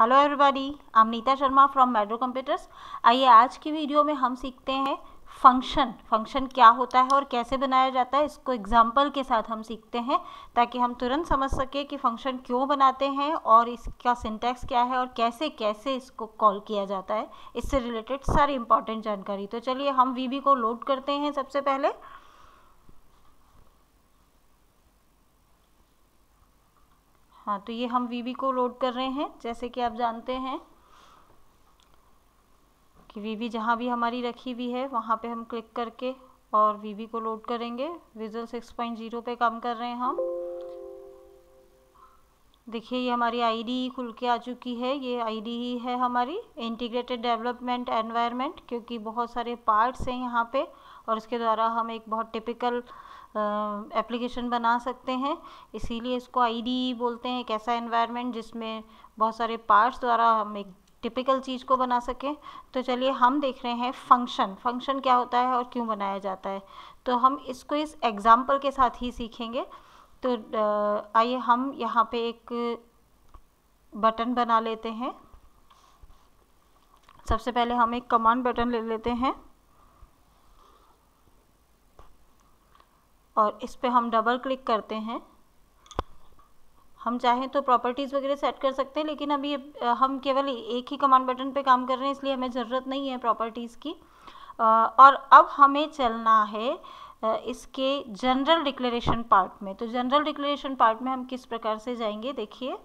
Hello everybody I Nita Sharma from Metro computers आइए आज की वीडियो में हम सीखते हैं फंक्शन फंक्शन क्या होता है और कैसे बनाया जाता है इसको एग्जाम्पल के साथ हम सीखते हैं ताकि हम तुरंत समझ सकें कि फंक्शन क्यों बनाते हैं और इसका सिंटैक्स क्या है और कैसे कैसे इसको कॉल किया जाता है इससे रिलेटेड सारी इंपॉर्टेंट जानकारी तो चलिए हम वी को लोड करते हैं सबसे पहले हाँ तो ये हम वी को लोड कर रहे हैं जैसे कि आप जानते हैं कि वी वी जहाँ भी हमारी रखी हुई है वहाँ पे हम क्लिक करके और वी वी को लोड करेंगे विजल सिक्स पॉइंट ज़ीरो पे काम कर रहे हैं हम देखिए ये हमारी आईडी खुल के आ चुकी है ये आईडी ही है हमारी इंटीग्रेटेड डेवलपमेंट एनवायरनमेंट क्योंकि बहुत सारे पार्ट्स हैं यहाँ पे और इसके द्वारा हम एक बहुत टिपिकल एप्लीकेशन बना सकते हैं इसीलिए इसको आईडी बोलते हैं एक ऐसा इन्वायरमेंट जिसमें बहुत सारे पार्ट्स द्वारा हम एक टिपिकल चीज़ को बना सकें तो चलिए हम देख रहे हैं फंक्शन फंक्शन क्या होता है और क्यों बनाया जाता है तो हम इसको इस एग्ज़ाम्पल के साथ ही सीखेंगे तो आइए हम यहाँ पे एक बटन बना लेते हैं सबसे पहले हम एक कमांड बटन ले लेते हैं और इस पर हम डबल क्लिक करते हैं हम चाहें तो प्रॉपर्टीज़ वगैरह सेट कर सकते हैं लेकिन अभी हम केवल एक ही कमांड बटन पे काम कर रहे हैं इसलिए हमें ज़रूरत नहीं है प्रॉपर्टीज़ की और अब हमें चलना है इसके जनरल डिक्लेरेशन पार्ट में तो जनरल डिक्लेरेशन पार्ट में हम किस प्रकार से जाएंगे देखिए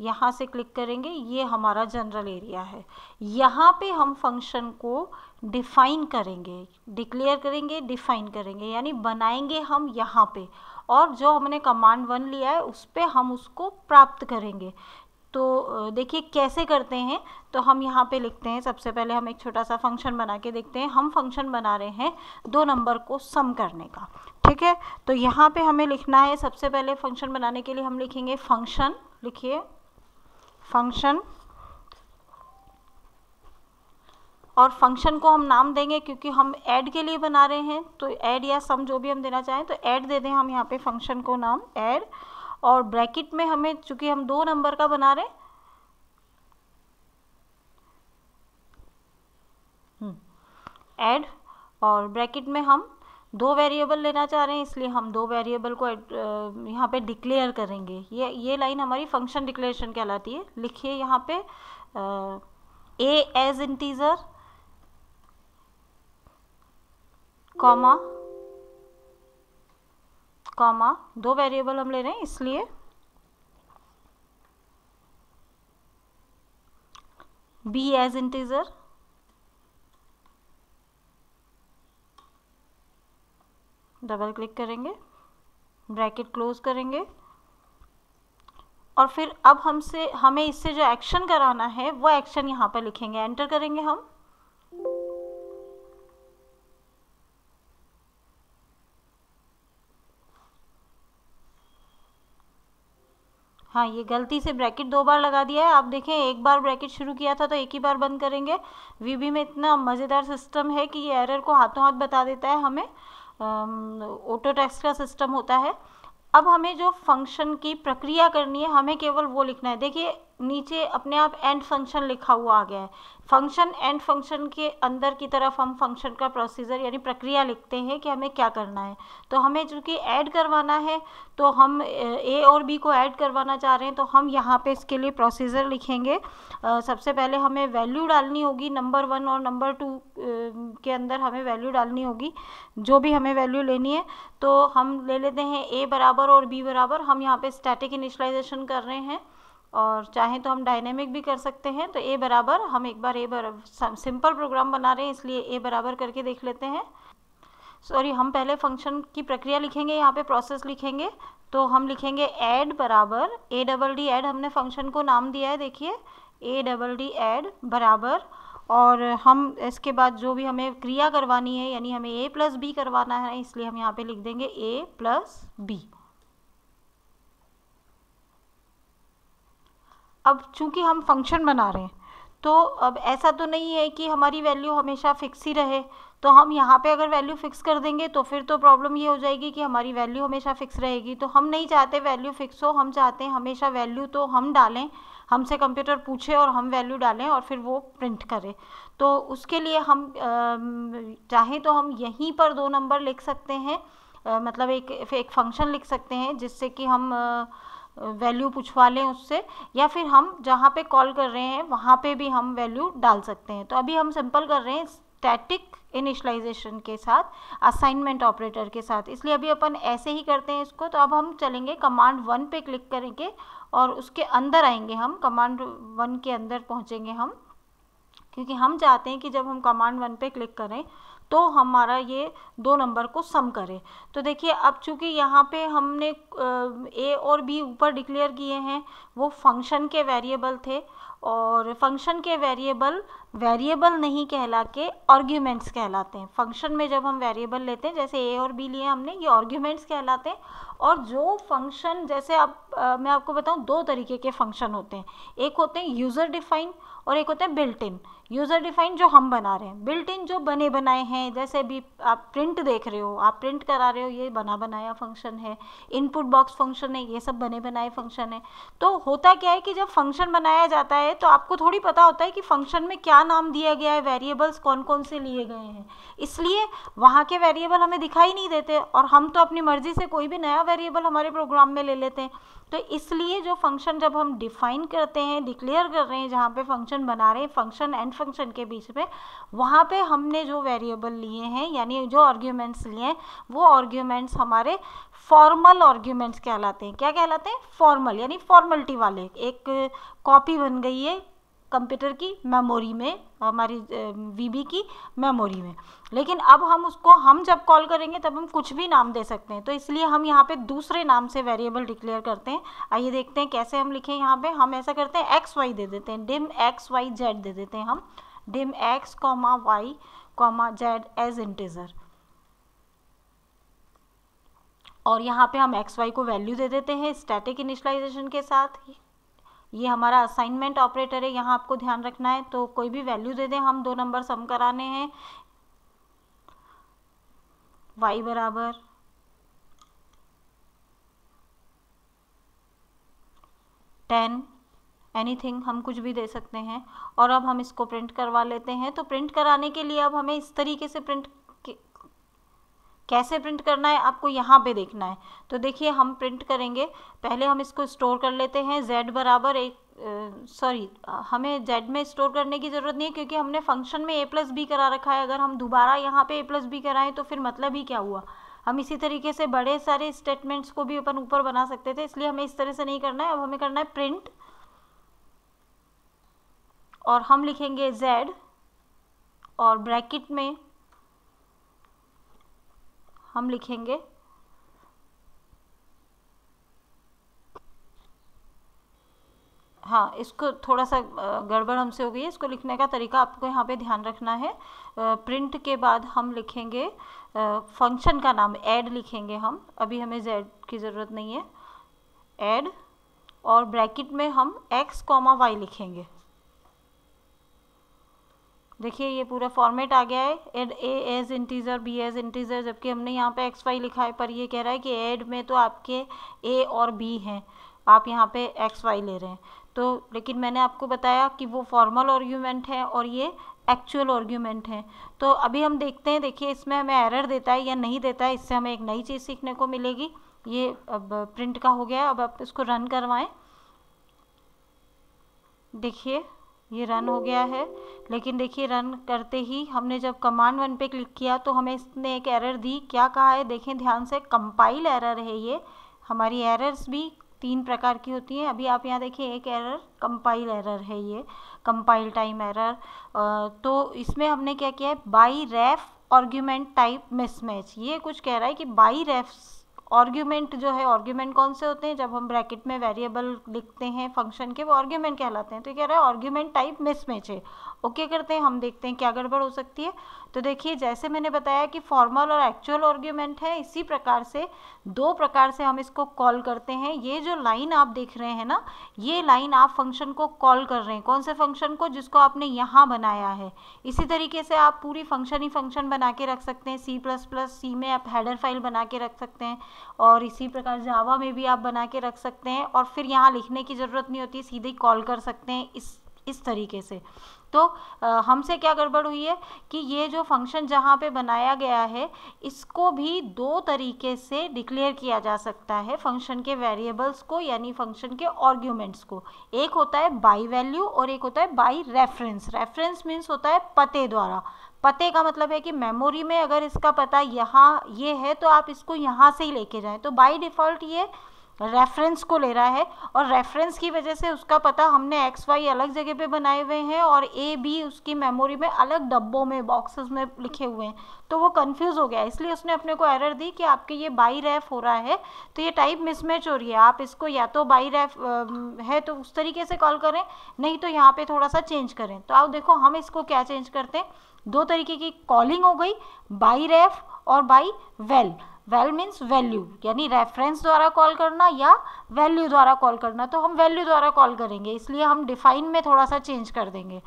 यहाँ से क्लिक करेंगे ये हमारा जनरल एरिया है यहाँ पे हम फंक्शन को डिफाइन करेंगे डिक्लेयर करेंगे डिफाइन करेंगे यानी बनाएंगे हम यहाँ पे और जो हमने कमांड वन लिया है उस पर हम उसको प्राप्त करेंगे तो देखिए कैसे करते हैं तो हम यहाँ पे लिखते हैं सबसे पहले हम एक छोटा सा फंक्शन बना के देखते हैं हम फंक्शन बना रहे हैं दो नंबर को सम करने का ठीक है तो यहाँ पे हमें लिखना है सबसे पहले फंक्शन बनाने के लिए हम लिखेंगे फंक्शन लिखिए फंक्शन और फंक्शन को हम नाम देंगे क्योंकि हम ऐड के लिए बना रहे हैं तो ऐड या सम जो भी हम देना चाहें तो ऐड दे दें हम यहाँ पे फंक्शन को नाम ऐड और ब्रैकेट में हमें चूंकि हम दो नंबर का बना रहे हैं ऐड हम्म, और ब्रैकेट में हम दो वेरिएबल लेना चाह रहे हैं इसलिए हम दो वेरिएबल को यहाँ पे डिक्लेयर करेंगे ये ये लाइन हमारी फंक्शन डिक्लेरेशन कहलाती है लिखिए यहाँ पे A as integer comma comma दो वेरिएबल हम ले रहे हैं इसलिए B as integer double click करेंगे ब्रैकेट क्लोज करेंगे और फिर अब हमसे हमें इससे जो एक्शन कराना है वो एक्शन यहाँ पर लिखेंगे एंटर करेंगे हम हाँ ये गलती से ब्रैकेट दो बार लगा दिया है आप देखें एक बार ब्रैकेट शुरू किया था तो एक ही बार बंद करेंगे वीबी में इतना मज़ेदार सिस्टम है कि ये एरर को हाथों हाथ बता देता है हमें ऑटो टैक्स का सिस्टम होता है अब हमें जो फंक्शन की प्रक्रिया करनी है हमें केवल वो लिखना है देखिए नीचे अपने आप एंड फंक्शन लिखा हुआ आ गया है फंक्शन एंड फंक्शन के अंदर की तरफ हम फंक्शन का प्रोसीजर यानी प्रक्रिया लिखते हैं कि हमें क्या करना है तो हमें चूँकि ऐड करवाना है तो हम ए और बी को ऐड करवाना चाह रहे हैं तो हम यहाँ पे इसके लिए प्रोसीजर लिखेंगे सबसे पहले हमें वैल्यू डालनी होगी नंबर वन और नंबर टू के अंदर हमें वैल्यू डालनी होगी जो भी हमें वैल्यू लेनी है तो हम ले लेते हैं ए बराबर और बी बराबर हम यहाँ पे स्टैटिक इनिशलाइजेशन कर रहे हैं और चाहें तो हम डायनेमिक भी कर सकते हैं तो ए बराबर हम एक बार ए बराबर सिंपल प्रोग्राम बना रहे हैं इसलिए ए बराबर करके देख लेते हैं सॉरी हम पहले फंक्शन की प्रक्रिया लिखेंगे यहाँ पे प्रोसेस लिखेंगे तो हम लिखेंगे ऐड बराबर ए डबल डी ऐड हमने फंक्शन को नाम दिया है देखिए ए डबल डी ऐड बराबर और हम इसके बाद जो भी हमें क्रिया करवानी है यानी हमें ए प्लस बी करवाना है इसलिए हम यहाँ पे लिख देंगे ए प्लस बी अब चूंकि हम फंक्शन बना रहे हैं तो अब ऐसा तो नहीं है कि हमारी वैल्यू हमेशा फिक्स ही रहे तो हम यहाँ पे अगर वैल्यू फिक्स कर देंगे तो फिर तो प्रॉब्लम ये हो जाएगी कि हमारी वैल्यू हमेशा फिक्स रहेगी तो हम नहीं चाहते वैल्यू फिक्स हो हम चाहते हैं हमेशा वैल्यू तो हम डालें हमसे कंप्यूटर पूछे और हम वैल्यू डालें और फिर वो प्रिंट करें तो उसके लिए हम चाहें तो हम यहीं पर दो नंबर लिख सकते हैं मतलब एक एक फंक्शन लिख सकते हैं जिससे कि हम वैल्यू पूछवा लें उससे या फिर हम जहाँ पे कॉल कर रहे हैं वहाँ पे भी हम वैल्यू डाल सकते हैं तो अभी हम सिंपल कर रहे हैं स्टैटिक इनिशलाइजेशन के साथ असाइनमेंट ऑपरेटर के साथ इसलिए अभी अपन ऐसे ही करते हैं इसको तो अब हम चलेंगे कमांड वन पे क्लिक करेंगे और उसके अंदर आएंगे हम कमांड वन के अंदर पहुंचेंगे हम क्योंकि हम चाहते हैं कि जब हम कमांड वन पे क्लिक करें तो हमारा ये दो नंबर को सम करे तो देखिए अब चूंकि यहाँ पे हमने ए और बी ऊपर डिक्लेयर किए हैं वो फंक्शन के वेरिएबल थे और फंक्शन के वेरिएबल वेरिएबल नहीं कहला के आर्ग्यूमेंट्स कहलाते हैं फंक्शन में जब हम वेरिएबल लेते हैं जैसे ए और बी लिए हमने ये आर्ग्यूमेंट्स कहलाते हैं और जो फंक्शन जैसे आप आ, मैं आपको बताऊं दो तरीके के फंक्शन होते हैं एक होते हैं यूज़र डिफाइन और एक होते हैं बिल्ट इन यूज़र डिफाइंड जो हम बना रहे हैं बिल्ट इन जो बने बनाए हैं जैसे भी आप प्रिंट देख रहे हो आप प्रिंट करा रहे हो ये बना बनाया फंक्शन है इनपुट बॉक्स फंक्शन है ये सब बने बनाए फंक्शन है तो होता क्या है कि जब फंक्शन बनाया जाता है तो आपको थोड़ी पता होता है कि फंक्शन में क्या नाम दिया गया है वेरिएबल्स कौन कौन से लिए गए हैं इसलिए वहाँ के वेरिएबल हमें दिखाई नहीं देते और हम तो अपनी मर्ज़ी से कोई भी नया वेरिएबल हमारे प्रोग्राम में ले लेते हैं तो इसलिए जो फंक्शन जब हम डिफाइन करते हैं डिक्लेयर कर रहे हैं जहाँ पे फंक्शन बना रहे हैं फंक्शन एंड फंक्शन के बीच में वहाँ पे हमने जो वेरिएबल लिए हैं यानी जो आर्ग्यूमेंट्स लिए हैं वो आर्ग्यूमेंट्स हमारे फॉर्मल आर्ग्यूमेंट्स कहलाते हैं क्या कहलाते हैं फॉर्मल यानी फॉर्मलिटी वाले एक कॉपी बन गई है कंप्यूटर की मेमोरी में हमारी वीबी की मेमोरी में लेकिन अब हम उसको हम जब कॉल करेंगे तब हम कुछ भी नाम दे सकते हैं तो इसलिए हम यहाँ पे दूसरे नाम से वेरिएबल डिक्लेयर करते हैं आइए देखते हैं कैसे हम लिखें यहाँ पे हम ऐसा करते हैं एक्स वाई दे देते हैं डिम एक्स वाई जेड दे देते हैं हम dim X comma Y comma Z as integer और यहाँ पे हम एक्स वाई को वैल्यू दे देते हैं स्टैटिक इनिशलाइजेशन के साथ ही ये हमारा असाइनमेंट ऑपरेटर है यहाँ आपको ध्यान रखना है तो कोई भी वैल्यू दे दें हम दो नंबर सम कराने हैं वाई बराबर टेन एनीथिंग हम कुछ भी दे सकते हैं और अब हम इसको प्रिंट करवा लेते हैं तो प्रिंट कराने के लिए अब हमें इस तरीके से प्रिंट कैसे प्रिंट करना है आपको यहाँ पे देखना है तो देखिए हम प्रिंट करेंगे पहले हम इसको स्टोर कर लेते हैं जेड बराबर एक सॉरी हमें जेड में स्टोर करने की ज़रूरत नहीं है क्योंकि हमने फंक्शन में ए प्लस बी करा रखा है अगर हम दोबारा यहाँ पे ए प्लस बी कराएं तो फिर मतलब ही क्या हुआ हम इसी तरीके से बड़े सारे स्टेटमेंट्स को भी अपन ऊपर बना सकते थे इसलिए हमें इस तरह से नहीं करना है अब हमें करना है प्रिंट और हम लिखेंगे जेड और ब्रैकेट में हम लिखेंगे हाँ इसको थोड़ा सा गड़बड़ हमसे हो गई है इसको लिखने का तरीका आपको यहाँ पे ध्यान रखना है प्रिंट के बाद हम लिखेंगे फंक्शन का नाम ऐड लिखेंगे हम अभी हमें जेड की ज़रूरत नहीं है ऐड और ब्रैकेट में हम एक्स कॉमा वाई लिखेंगे देखिए ये पूरा फॉर्मेट आ गया है add A as integer B as integer जबकि हमने यहाँ पे एक्स वाई लिखा है पर ये कह रहा है कि एड में तो आपके ए और बी हैं आप यहाँ पे एक्स वाई ले रहे हैं तो लेकिन मैंने आपको बताया कि वो फॉर्मल ऑर्ग्यूमेंट है और ये एक्चुअल ऑर्ग्यूमेंट है तो अभी हम देखते हैं देखिए इसमें हमें एरर देता है या नहीं देता है इससे हमें एक नई चीज़ सीखने को मिलेगी ये अब प्रिंट का हो गया अब आप इसको रन करवाएं देखिए ये रन हो गया है लेकिन देखिए रन करते ही हमने जब कमांड वन पे क्लिक किया तो हमें इसने एक एरर दी क्या कहा है देखें ध्यान से कंपाइल एरर है ये हमारी एरर्स भी तीन प्रकार की होती हैं अभी आप यहाँ देखिए एक एरर कंपाइल एरर है ये कंपाइल टाइम एरर तो इसमें हमने क्या किया है by ref argument type mismatch ये कुछ कह रहा है कि बाई रेफ्स ऑर्ग्यूमेंट जो है ऑर्ग्यूमेंट कौन से होते हैं जब हम ब्रैकेट में वेरिएबल लिखते हैं फंक्शन के वो ऑर्ग्यूमेंट कहलाते हैं तो कह रहा है ऑर्ग्यूमेंट टाइप मिसमैच है ओके करते हैं हम देखते हैं क्या गड़बड़ हो सकती है तो देखिए जैसे मैंने बताया कि फॉर्मल और एक्चुअल ऑर्ग्यूमेंट है इसी प्रकार से दो प्रकार से हम इसको कॉल करते हैं ये जो लाइन आप देख रहे हैं ना ये लाइन आप फंक्शन को कॉल कर रहे हैं कौन से फंक्शन को जिसको आपने यहाँ बनाया है इसी तरीके से आप पूरी फंक्शन ही फंक्शन बना के रख सकते हैं सी प्लस प्लस सी में आप हेडर फाइल बना के रख सकते हैं और इसी प्रकार जावा में भी आप बना के रख सकते हैं और फिर यहाँ लिखने की ज़रूरत नहीं होती सीधे कॉल कर सकते हैं इस इस तरीके से तो हमसे क्या गड़बड़ हुई है कि ये जो फंक्शन जहाँ पे बनाया गया है इसको भी दो तरीके से डिक्लेयर किया जा सकता है फंक्शन के वेरिएबल्स को यानी फंक्शन के ऑर्ग्यूमेंट्स को एक होता है बाई वैल्यू और एक होता है बाई रेफरेंस रेफरेंस मीन्स होता है पते द्वारा पते का मतलब है कि मेमोरी में अगर इसका पता यहाँ ये है तो आप इसको यहाँ से ही लेके जाएं तो बाय डिफ़ॉल्ट ये रेफरेंस को ले रहा है और रेफरेंस की वजह से उसका पता हमने एक्स वाई अलग जगह पे बनाए हुए हैं और ए बी उसकी मेमोरी में अलग डब्बों में बॉक्सेस में लिखे हुए हैं तो वो कंफ्यूज हो गया इसलिए उसने अपने को एरर दी कि आपके ये बाई रेफ हो रहा है तो ये टाइप मिसमैच हो रही है आप इसको या तो बाई रेफ है तो उस तरीके से कॉल करें नहीं तो यहाँ पर थोड़ा सा चेंज करें तो आप देखो हम इसको क्या चेंज करते हैं दो तरीके की कॉलिंग हो गई बाई रेफ और by val well. Val means value यानी रेफरेंस द्वारा कॉल करना या वैल्यू द्वारा कॉल करना तो हम वैल्यू द्वारा कॉल करेंगे इसलिए हम डिफाइन में थोड़ा सा चेंज कर देंगे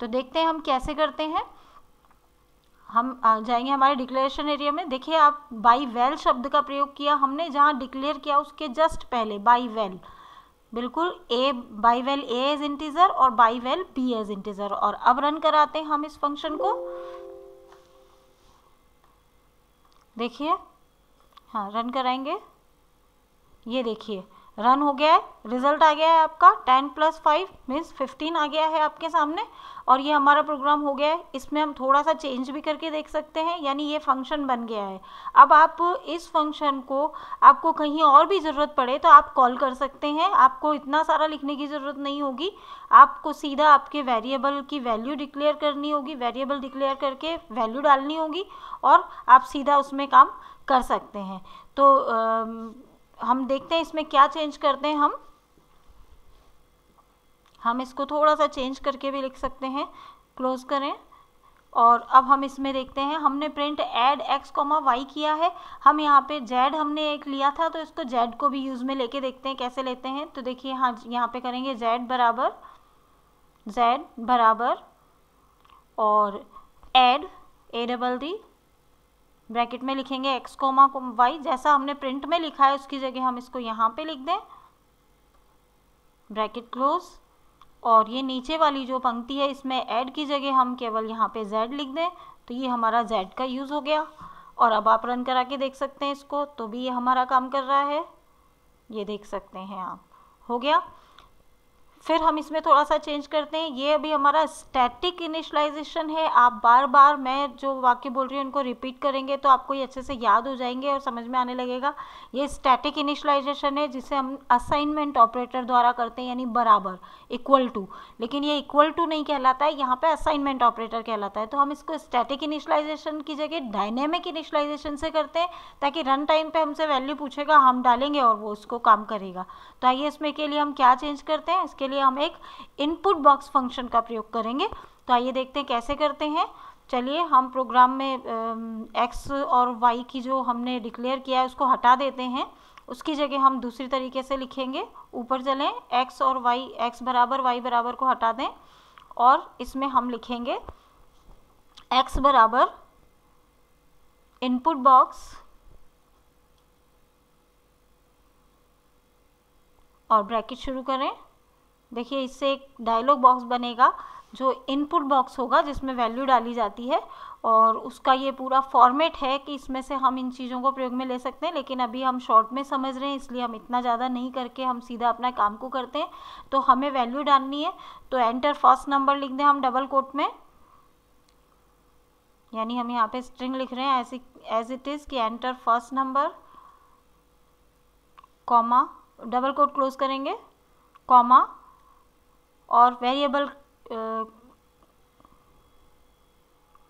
तो देखते हैं हम कैसे करते हैं हम जाएंगे हमारे डिक्लेरेशन एरिया में देखिए आप बाई वेल शब्द का प्रयोग किया हमने जहाँ डिक्लेयर किया उसके जस्ट पहले बाई वेल बिल्कुल A by val A as integer और by val B as integer और अब रन कराते हैं हम इस फंक्शन को देखिए हाँ रन कराएंगे ये देखिए रन हो गया है रिजल्ट आ गया है आपका ten plus five means fifteen आ गया है आपके सामने और ये हमारा प्रोग्राम हो गया है इसमें हम थोड़ा सा चेंज भी करके देख सकते हैं यानी ये फंक्शन बन गया है अब आप इस फंक्शन को आपको कहीं और भी ज़रूरत पड़े तो आप कॉल कर सकते हैं आपको इतना सारा लिखने की ज़रूरत नहीं होगी आपको सीधा आपके वेरिएबल की वैल्यू डिक्लेयर करनी होगी वेरिएबल डिक्लेयर करके वैल्यू डालनी होगी और आप सीधा उसमें काम कर सकते हैं तो आ, हम देखते हैं इसमें क्या चेंज करते हैं हम हम इसको थोड़ा सा चेंज करके भी लिख सकते हैं क्लोज करें और अब हम इसमें देखते हैं हमने print add X comma Y किया है हम यहाँ पे जेड हमने एक लिया था तो इसको जेड को भी यूज़ में लेके देखते हैं कैसे लेते हैं तो देखिए हाँ यहाँ पे करेंगे जेड बराबर जेड बराबर और add A double D bracket में लिखेंगे एक्स कोमा वाई जैसा हमने प्रिंट में लिखा है उसकी जगह हम इसको यहाँ पे लिख दें ब्रैकेट क्लोज और ये नीचे वाली जो पंक्ति है इसमें ऐड की जगह हम केवल यहाँ पे जेड लिख दें तो ये हमारा जेड का यूज़ हो गया और अब आप रन करा के देख सकते हैं इसको तो भी ये हमारा काम कर रहा है ये देख सकते हैं आप हो गया फिर हम इसमें थोड़ा सा चेंज करते हैं ये अभी हमारा स्टैटिक इनिशलाइजेशन है आप बार बार मैं जो वाक्य बोल रही हूँ उनको रिपीट करेंगे तो आपको ये अच्छे से याद हो जाएंगे और समझ में आने लगेगा ये स्टैटिक इनिशलाइजेशन है जिसे हम असाइनमेंट ऑपरेटर द्वारा करते हैं यानी बराबर इक्वल टू लेकिन ये इक्वल टू नहीं कहलाता है यहाँ पर असाइनमेंट ऑपरेटर कहलाता है तो हम इसको स्टैटिक इनिशलाइजेशन की जगह डायनेमिक इनिशलाइजेशन से करते हैं ताकि रन टाइम पर हमसे वैल्यू पूछेगा हम डालेंगे और वो उसको काम करेगा तो आइए इसमें के लिए हम क्या चेंज करते हैं इसके लिए हम एक इनपुट बॉक्स फंक्शन का प्रयोग करेंगे तो आइए देखते हैं कैसे करते हैं चलिए हम प्रोग्राम में एक्स और वाई की जो हमने डिक्लेयर किया है उसको हटा देते हैं उसकी जगह हम दूसरी तरीके से लिखेंगे ऊपर चलें एक्स और वाई एक्स बराबर वाई बराबर को हटा दें और इसमें हम लिखेंगे एक्स बराबर इनपुट बॉक्स और ब्रैकेट शुरू करें देखिए इससे एक डायलॉग बॉक्स बनेगा जो इनपुट बॉक्स होगा जिसमें वैल्यू डाली जाती है और उसका ये पूरा फॉर्मेट है कि इसमें से हम इन चीज़ों को प्रयोग में ले सकते हैं लेकिन अभी हम शॉर्ट में समझ रहे हैं इसलिए हम इतना ज़्यादा नहीं करके हम सीधा अपना काम को करते हैं तो हमें वैल्यू डालनी है तो एंटर फर्स्ट नंबर लिख दें हम डबल कोट में यानी हम यहाँ पे स्ट्रिंग लिख रहे हैं ऐसी एज इट इज़ कि enter first number comma double quote close करेंगे कॉमा और वेरिएबल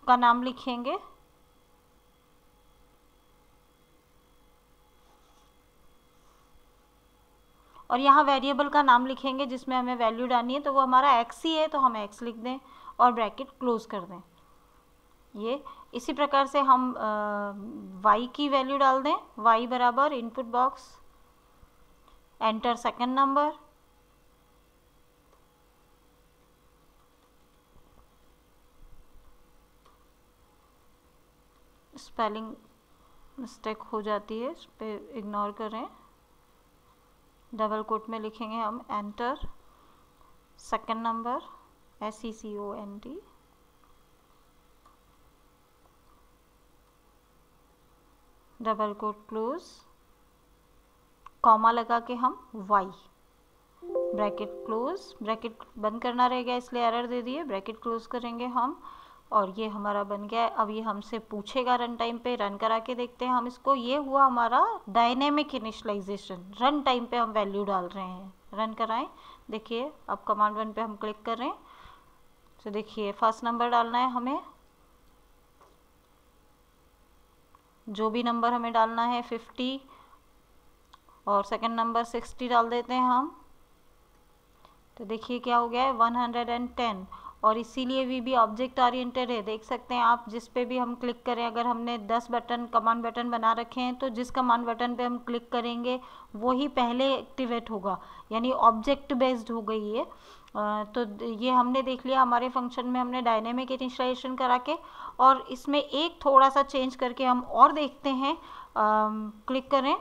का नाम लिखेंगे और यहाँ वेरिएबल का नाम लिखेंगे जिसमें हमें वैल्यू डालनी है तो वो हमारा एक्स ही है तो हम एक्स लिख दें और ब्रैकेट क्लोज कर दें ये इसी प्रकार से हम वाई की वैल्यू डाल दें वाई बराबर input box enter second number spelling mistake हो जाती है इस पर इग्नोर करें डबल कोट में लिखेंगे हम enter second number S C C O N T double quote close comma लगा के हम वाई ब्रैकेट क्लोज ब्रैकेट बंद करना रहेगा इसलिए एरर दे दिए ब्रैकेट क्लोज करेंगे हम और ये हमारा बन गया है अब ये हमसे पूछेगा रन टाइम पे रन करा के देखते हैं हम इसको ये हुआ हमारा डायनेमिक इनिशलाइजेशन रन टाइम पे हम वैल्यू डाल रहे हैं रन कराएं देखिए अब कमांड वन पे हम क्लिक कर रहे हैं तो देखिए फर्स्ट नंबर डालना है हमें जो भी नंबर हमें डालना है फिफ्टी और सेकेंड नंबर सिक्सटी डाल देते हैं हम तो देखिए क्या हो गया है वन हंड्रेड एंड टेन और इसीलिए वी भी ऑब्जेक्ट ओरिएंटेड है देख सकते हैं आप जिस पे भी हम क्लिक करें अगर हमने 10 बटन कमांड बटन बना रखे हैं तो जिस कमांड बटन पे हम क्लिक करेंगे वो ही पहले एक्टिवेट होगा यानी ऑब्जेक्ट बेस्ड हो गई है तो ये हमने देख लिया हमारे फंक्शन में हमने डायनेमिक इनिशलाइजेशन करा के और इसमें एक थोड़ा सा चेंज करके हम और देखते हैं आ, क्लिक करें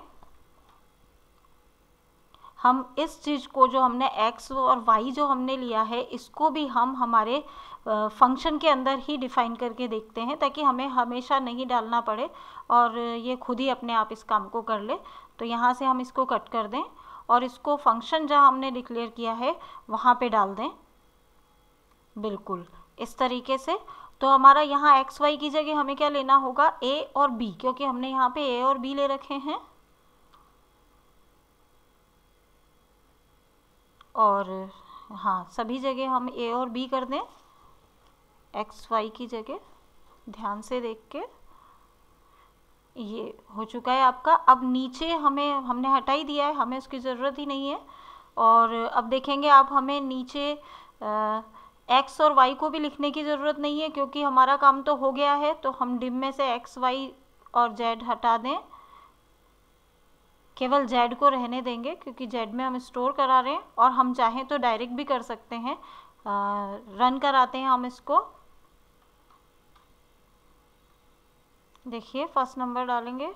हम इस चीज़ को जो हमने एक्स और वाई जो हमने लिया है इसको भी हम हमारे फंक्शन के अंदर ही डिफ़ाइन करके देखते हैं ताकि हमें हमेशा नहीं डालना पड़े और ये खुद ही अपने आप इस काम को कर ले तो यहाँ से हम इसको कट कर दें और इसको फंक्शन जहाँ हमने डिक्लेयर किया है वहाँ पे डाल दें बिल्कुल इस तरीके से तो हमारा यहाँ एक्स वाई की जगह हमें क्या लेना होगा ए और बी क्योंकि हमने यहाँ पे ए और बी ले रखे हैं और हाँ सभी जगह हम ए और बी कर दें एक्स वाई की जगह ध्यान से देख के ये हो चुका है आपका अब नीचे हमें हमने हटा ही दिया है हमें उसकी ज़रूरत ही नहीं है और अब देखेंगे आप हमें नीचे एक्स और वाई को भी लिखने की ज़रूरत नहीं है क्योंकि हमारा काम तो हो गया है तो हम डिम में से एक्स वाई और जेड हटा दें केवल जेड को रहने देंगे क्योंकि जेड में हम स्टोर करा रहे हैं और हम चाहें तो डायरेक्ट भी कर सकते हैं रन कराते हैं हम इसको देखिए फर्स्ट नंबर डालेंगे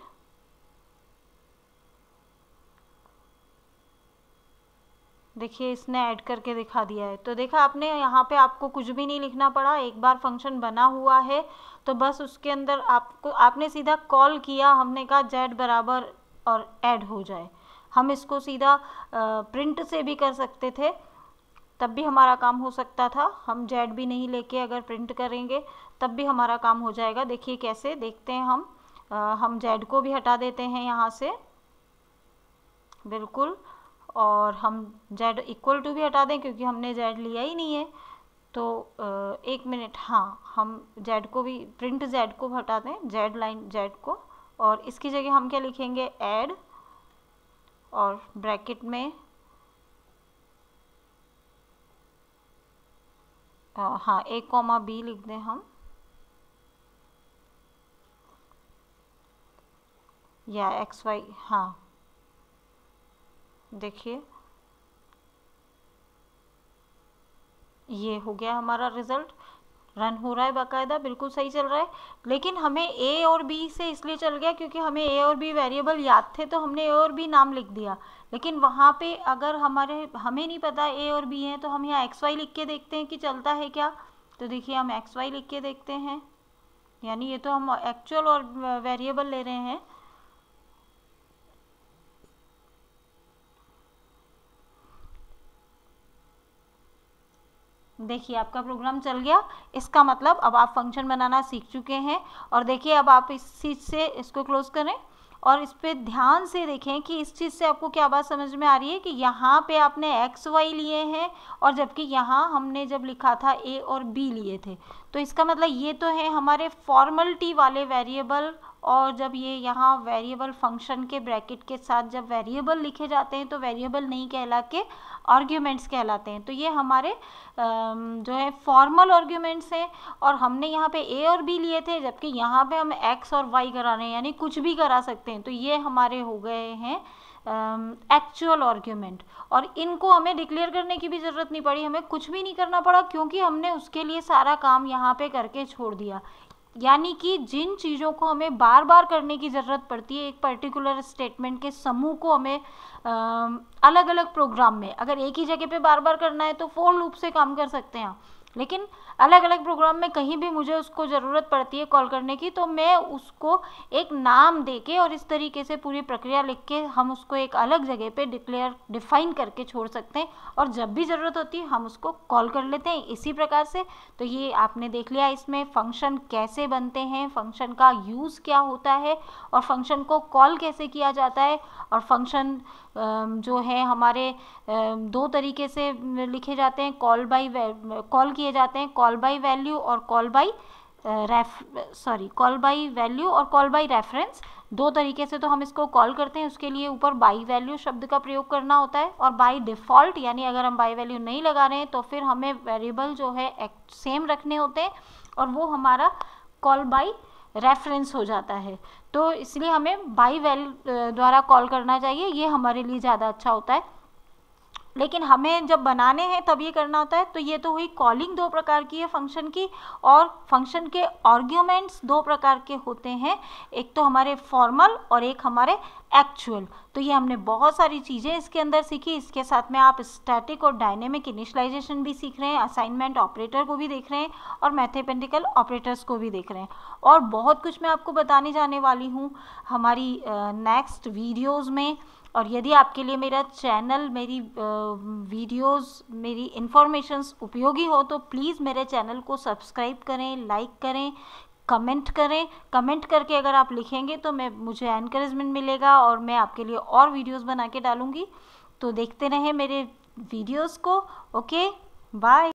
देखिए इसने ऐड करके दिखा दिया है तो देखा आपने यहाँ पे आपको कुछ भी नहीं लिखना पड़ा एक बार फंक्शन बना हुआ है तो बस उसके अंदर आपको आपने सीधा कॉल किया हमने कहा जेड बराबर और ऐड हो जाए हम इसको सीधा प्रिंट से भी कर सकते थे तब भी हमारा काम हो सकता था हम जेड भी नहीं लेके अगर प्रिंट करेंगे तब भी हमारा काम हो जाएगा देखिए कैसे देखते हैं हम आ, हम जेड को भी हटा देते हैं यहाँ से बिल्कुल और हम जेड इक्वल टू भी हटा दें क्योंकि हमने जेड लिया ही नहीं है तो एक मिनट हाँ हम जेड को भी प्रिंट जेड को हटा दें जेड लाइन जेड को और इसकी जगह हम क्या लिखेंगे एड और ब्रैकेट में हाँ ए कॉमा बी लिख दें हम या एक्स वाई हाँ देखिए ये हो गया हमारा रिज़ल्ट रन हो रहा है बाकायदा बिल्कुल सही चल रहा है लेकिन हमें ए और बी से इसलिए चल गया क्योंकि हमें ए और बी वेरिएबल याद थे तो हमने ए और बी नाम लिख दिया लेकिन वहाँ पे अगर हमारे हमें नहीं पता ए और बी हैं तो हम यहाँ एक्स वाई लिख के देखते हैं कि चलता है क्या तो देखिए हम एक्स वाई लिख के देखते हैं यानी ये तो हम एक्चुअल और वेरिएबल ले रहे हैं देखिए आपका प्रोग्राम चल गया इसका मतलब अब आप फंक्शन बनाना सीख चुके हैं और देखिए अब आप इस चीज़ से इसको क्लोज करें और इस पर ध्यान से देखें कि इस चीज़ से आपको क्या बात समझ में आ रही है कि यहाँ पे आपने एक्स वाई लिए हैं और जबकि यहाँ हमने जब लिखा था ए और बी लिए थे तो इसका मतलब ये तो है हमारे फॉर्मलिटी वाले वेरिएबल और जब ये यहाँ वेरिएबल फंक्शन के ब्रैकेट के साथ जब वेरिएबल लिखे जाते हैं तो वेरिएबल नहीं कहला के आर्ग्यूमेंट्स कहलाते हैं तो ये हमारे जो है फॉर्मल आर्ग्यूमेंट्स हैं और हमने यहाँ पे ए और बी लिए थे जबकि यहाँ पे हम एक्स और वाई करा रहे हैं यानी कुछ भी करा सकते हैं तो ये हमारे हो गए हैं एक्चुअल um, आर्ग्यूमेंट और इनको हमें डिक्लेयर करने की भी ज़रूरत नहीं पड़ी हमें कुछ भी नहीं करना पड़ा क्योंकि हमने उसके लिए सारा काम यहाँ पे करके छोड़ दिया यानी कि जिन चीज़ों को हमें बार बार करने की ज़रूरत पड़ती है एक पर्टिकुलर स्टेटमेंट के समूह को हमें आ, um, अलग अलग प्रोग्राम में अगर एक ही जगह पे बार बार करना है तो फोर लूप से काम कर सकते हैं लेकिन अलग अलग प्रोग्राम में कहीं भी मुझे उसको ज़रूरत पड़ती है कॉल करने की तो मैं उसको एक नाम दे के और इस तरीके से पूरी प्रक्रिया लिख के हम उसको एक अलग जगह पे डिक्लेयर डिफाइन करके छोड़ सकते हैं और जब भी ज़रूरत होती है हम उसको कॉल कर लेते हैं इसी प्रकार से तो ये आपने देख लिया इसमें फंक्शन कैसे बनते हैं फंक्शन का यूज़ क्या होता है और फंक्शन को कॉल कैसे किया जाता है और फंक्शन जो है हमारे दो तरीके से लिखे जाते हैं कॉल बाई कॉल किए जाते हैं कॉल बाई वैल्यू और call by ref sorry call by value और कॉल बाई रेफरेंस दो तरीके से तो हम इसको कॉल करते हैं उसके लिए ऊपर बाई वैल्यू शब्द का प्रयोग करना होता है और बाई डिफ़ॉल्ट यानी अगर हम बाई वैल्यू नहीं लगा रहे हैं तो फिर हमें वेरिएबल जो है सेम रखने होते हैं और वो हमारा कॉल बाई रेफरेंस हो जाता है तो इसलिए हमें बाई वैल्यू uh, द्वारा कॉल करना चाहिए ये हमारे लिए ज़्यादा अच्छा होता है लेकिन हमें जब बनाने हैं तब ये करना होता है तो ये तो हुई कॉलिंग दो प्रकार की है फंक्शन की और फंक्शन के आर्ग्यूमेंट्स दो प्रकार के होते हैं एक तो हमारे फॉर्मल और एक हमारे एक्चुअल तो ये हमने बहुत सारी चीज़ें इसके अंदर सीखी इसके साथ में आप स्टैटिक और डायनेमिक इनिशलाइजेशन भी सीख रहे हैं असाइनमेंट ऑपरेटर को भी देख रहे हैं और मैथेमेटिकल ऑपरेटर्स को भी देख रहे हैं और बहुत कुछ मैं आपको बताने जाने वाली हूँ हमारी नेक्स्ट वीडियोज़ में और यदि आपके लिए मेरा चैनल मेरी वीडियोस मेरी इन्फॉर्मेशंस उपयोगी हो तो प्लीज़ मेरे चैनल को सब्सक्राइब करें लाइक करें कमेंट करें कमेंट करके अगर आप लिखेंगे तो मैं मुझे एनकरेजमेंट मिलेगा और मैं आपके लिए और वीडियोस बना के डालूँगी तो देखते रहें मेरे वीडियोस को ओके बाय